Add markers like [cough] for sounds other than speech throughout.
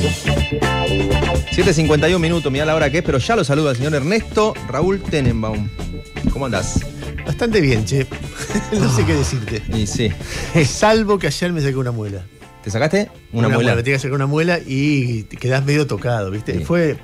7.51 minutos, mirá la hora que es, pero ya lo saluda el señor Ernesto Raúl Tenenbaum. ¿Cómo andás? Bastante bien, che. [laughs] no sé qué decirte. Y sí. Salvo que ayer me saqué una muela. ¿Te sacaste? Una, muela muela. muela. que sacar una muela y quedás medio tocado, ¿viste? Fue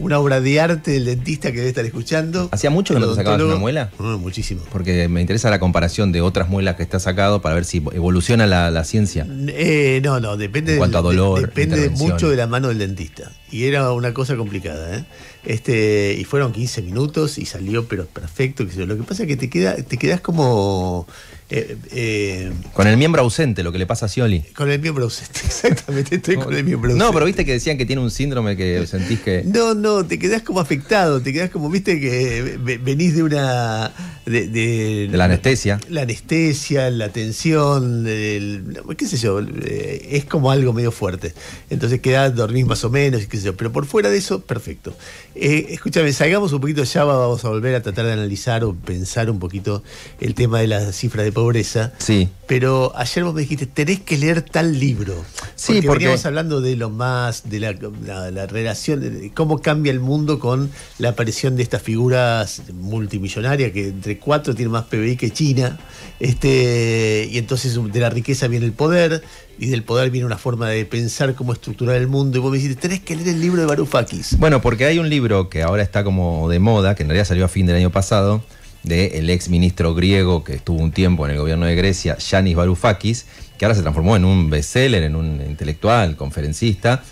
una obra de arte del dentista que debe estar escuchando. ¿Hacía mucho que no te sacabas una muela? Ah, muchísimo. Porque me interesa la comparación de otras muelas que está sacado para ver si evoluciona la, ciencia. Eh, no, no, depende. depende mucho de la mano del dentista y era una cosa complicada. ¿eh? Este, y fueron 15 minutos y salió, pero perfecto. Lo que pasa es que te, queda, te quedas como. Eh, eh, con el miembro ausente, lo que le pasa a Scioli. Con el miembro ausente, [laughs] exactamente. Estoy con el miembro ausente. No, pero viste que decían que tiene un síndrome que sentís que. No, no, te quedas como afectado, te quedas como, viste, que venís de una de, la anestesia. La anestesia, la tensión, qué sé yo, eh, es como algo medio fuerte. Entonces quedás, dormís más o menos, qué sé yo. Pero por fuera de eso, perfecto. Eh, escúchame, salgamos un poquito ya, vamos a volver a tratar de analizar o pensar un poquito el tema de las cifras de pobreza. Sí pero ayer vos me dijiste, tenés que leer tal libro. Sí, porque, porque... hablando de lo más, de la, relación, de cómo cambia el mundo con la aparición de estas figuras multimillonarias, que entre cuatro tiene más PBI que China, este, y entonces um, de la riqueza viene el poder, y del poder viene una forma de pensar cómo estructurar el mundo. Y vos me dijiste, tenés que leer el libro de Varoufakis. Bueno, porque hay un libro que ahora está como de moda, que en realidad salió a fin del año pasado, del ex ministro griego que estuvo un tiempo en el gobierno de Grecia, Yanis Varoufakis, que ahora se transformó en un bestseller, en un intelectual, conferencista,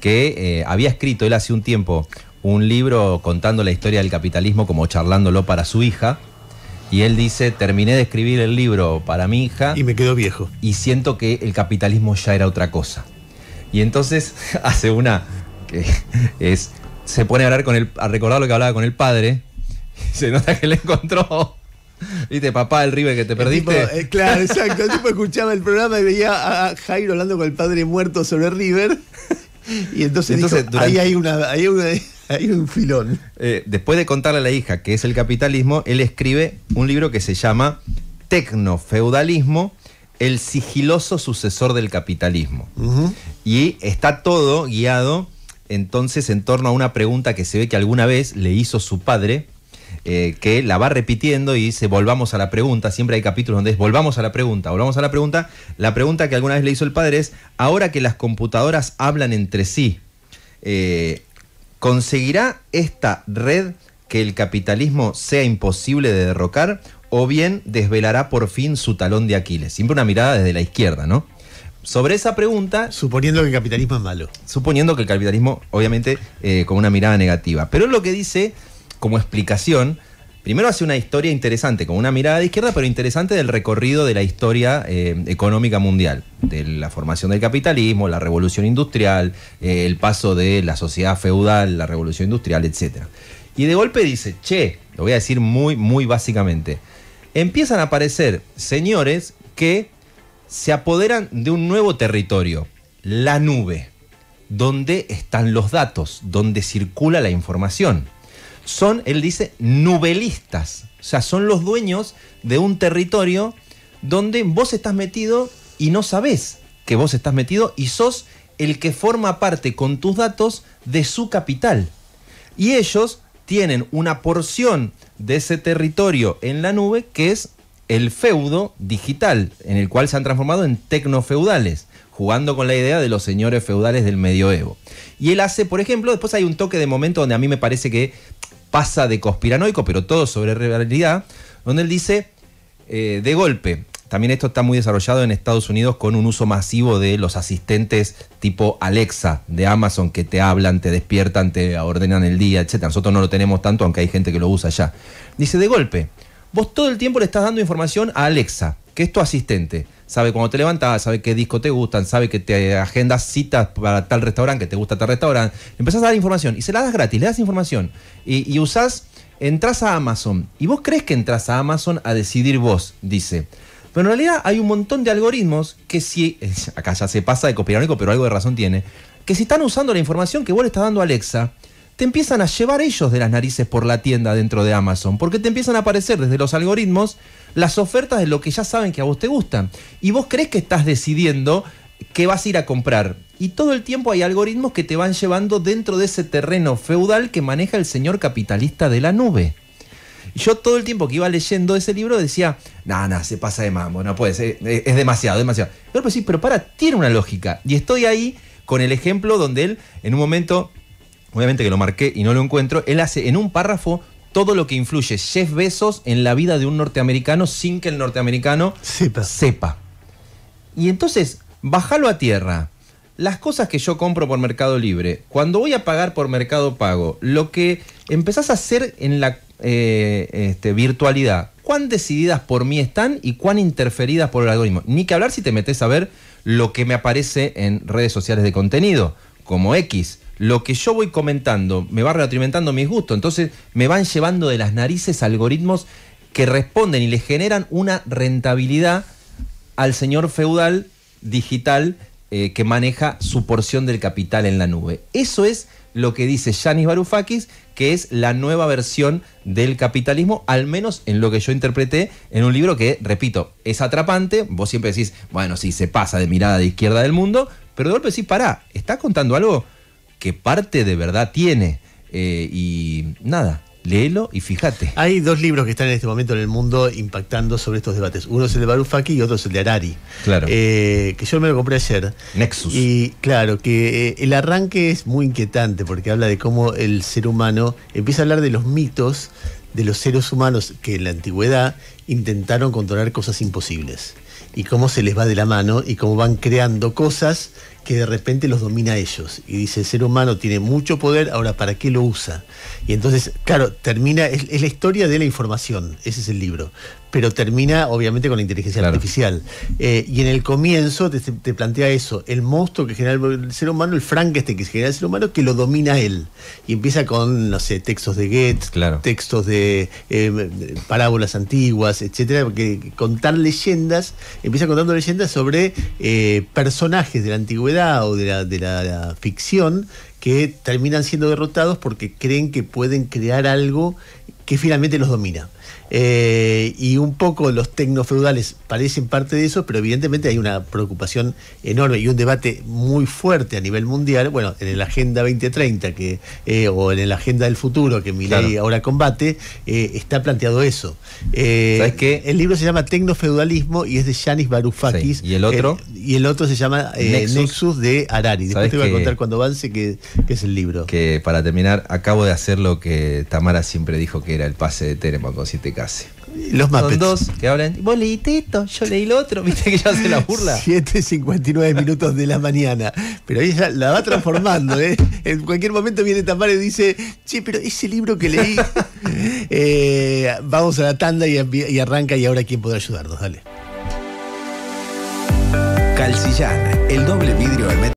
que eh, había escrito él hace un tiempo un libro contando la historia del capitalismo como charlándolo para su hija. Y él dice, terminé de escribir el libro para mi hija. Y me quedo viejo. Y siento que el capitalismo ya era otra cosa. Y entonces [laughs] hace una que es, se pone a hablar con a recordar lo que hablaba con el padre, [laughs] se nota que le encontró. Viste, papá, el River que te perdiste. Eh, claro, exacto. El tipo escuchaba el programa y veía a Jairo hablando con el padre muerto sobre River. Y entonces, ahí hay una, un filón. Eh, después de contarle a la hija que es el capitalismo, él escribe un libro que se llama Tecnofeudalismo, el sigiloso sucesor del capitalismo. Y está todo guiado entonces en torno a una pregunta que se ve que alguna vez le hizo su padre eh, que la va repitiendo y dice volvamos a la pregunta, siempre hay capítulos donde es volvamos a la pregunta, volvamos a la pregunta, la pregunta que alguna vez le hizo el padre es, ahora que las computadoras hablan entre sí, eh, ¿conseguirá esta red que el capitalismo sea imposible de derrocar o bien desvelará por fin su talón de Aquiles? Siempre una mirada desde la izquierda, ¿no? Sobre esa pregunta... Suponiendo que el capitalismo es malo. Suponiendo que el capitalismo, obviamente, eh, con una mirada negativa. Pero lo que dice como explicación. Primero hace una historia interesante, con una mirada de izquierda, pero interesante del recorrido de la historia eh, económica mundial, de la formación del capitalismo, la revolución industrial, eh, el paso de la sociedad feudal, la revolución industrial, etc. Y de golpe dice, che, lo voy a decir muy, muy básicamente, empiezan a aparecer señores que se apoderan de un nuevo territorio, la nube, donde están los datos, donde circula la información son, él dice, nubelistas. O sea, son los dueños de un territorio donde vos estás metido y no sabés que vos estás metido y sos el que forma parte con tus datos de su capital. Y ellos tienen una porción de ese territorio en la nube que es el feudo digital, en el cual se han transformado en tecnofeudales, jugando con la idea de los señores feudales del medioevo. Y él hace, por ejemplo, después hay un toque de momento donde a mí me parece que pasa de conspiranoico, pero todo sobre realidad, donde él dice, eh, de golpe, también esto está muy desarrollado en Estados Unidos con un uso masivo de los asistentes tipo Alexa de Amazon que te hablan, te despiertan, te ordenan el día, etc. Nosotros no lo tenemos tanto, aunque hay gente que lo usa ya. Dice, de golpe, vos todo el tiempo le estás dando información a Alexa, que es tu asistente sabe cuando te levantás, sabe qué disco te gustan, sabe que te agendas citas para tal restaurante, que te gusta tal restaurante. Empezás a dar información y se la das gratis, le das información. Y, usás, entras a Amazon. Y vos crees que entras a Amazon a decidir vos, dice. Pero en realidad hay un montón de algoritmos que si, [laughs] acá ya se pasa de copiónico, pero algo de razón tiene, que si están usando la información que vos le estás dando a Alexa, te empiezan a llevar ellos de las narices por la tienda dentro de Amazon, porque te empiezan a aparecer desde los algoritmos las ofertas de lo que ya saben que a vos te gustan. Y vos crees que estás decidiendo qué vas a ir a comprar. Y todo el tiempo hay algoritmos que te van llevando dentro de ese terreno feudal que maneja el señor capitalista de la nube. Yo todo el tiempo que iba leyendo ese libro decía, no, no, se pasa de mambo, no puede es demasiado, demasiado. Pero pues sí, pero para, tiene una lógica. Y estoy ahí con el ejemplo donde él en un momento obviamente que lo marqué y no lo encuentro, él hace en un párrafo todo lo que influye Jeff besos en la vida de un norteamericano sin que el norteamericano sepa. Y entonces, bájalo a tierra. Las cosas que yo compro por Mercado Libre, cuando voy a pagar por Mercado Pago, lo que empezás a hacer en la eh, este, virtualidad, cuán decididas por mí están y cuán interferidas por el algoritmo. Ni que hablar si te metes a ver lo que me aparece en redes sociales de contenido, como X lo que yo voy comentando me va retroalimentando mis gustos, entonces me van llevando de las narices algoritmos que responden y le generan una rentabilidad al señor feudal digital eh, que maneja su porción del capital en la nube. Eso es lo que dice Yanis Varoufakis, que es la nueva versión del capitalismo, al menos en lo que yo interpreté en un libro que, repito, es atrapante. Vos siempre decís, bueno, si se pasa de mirada de izquierda del mundo, pero de golpe decís, pará, ¿está contando algo? que parte de verdad tiene. Eh, y nada, léelo y fíjate. Hay dos libros que están en este momento en el mundo impactando sobre estos debates. Uno es el de Barufaki y otro es el de Harari... Claro. Eh, que yo me lo compré ayer. Nexus. Y claro, que eh, el arranque es muy inquietante porque habla de cómo el ser humano empieza a hablar de los mitos de los seres humanos que en la antigüedad intentaron controlar cosas imposibles y cómo se les va de la mano y cómo van creando cosas que de repente los domina ellos. Y dice, el ser humano tiene mucho poder, ahora ¿para qué lo usa? Y entonces, claro, termina, es, es la historia de la información, ese es el libro pero termina obviamente con la inteligencia artificial. Eh, y en el comienzo te, plantea eso, el monstruo que genera el ser humano, el Frankenstein que genera el ser humano, que lo domina él. Y empieza con, no sé, textos de Goethe, textos de eh, parábolas antiguas, etcétera, porque contar leyendas, empieza contando leyendas sobre eh, personajes de la antigüedad o de la, de la ficción que terminan siendo derrotados porque creen que pueden crear algo que finalmente los domina. Eh, y un poco los tecnofeudales parecen parte de eso, pero evidentemente hay una preocupación enorme y un debate muy fuerte a nivel mundial. Bueno, en la Agenda 2030 que, eh, o en la Agenda del Futuro que Milei ahora combate, eh, está planteado eso. ¿Sabes qué? El libro se llama Tecnofeudalismo y es de Yanis Varoufakis. ¿Y el otro? y el otro se llama Nexus. de Arari Después te voy a contar cuando avance que, es el libro. Que para terminar, acabo de hacer lo que Tamara siempre dijo que era el pase de Teremann con te case. Los Muppets. dos que hablan, vos leíste esto, yo leí lo otro, [laughs] viste que ya hace la burla. 7.59 minutos de la mañana. Pero ella la va transformando, ¿eh? En cualquier momento viene Tamara y dice, che, pero ese libro que leí. [laughs] Eh, vamos a la tanda y, arranca y ahora quién podrá ayudarnos, dale. el doble vidrio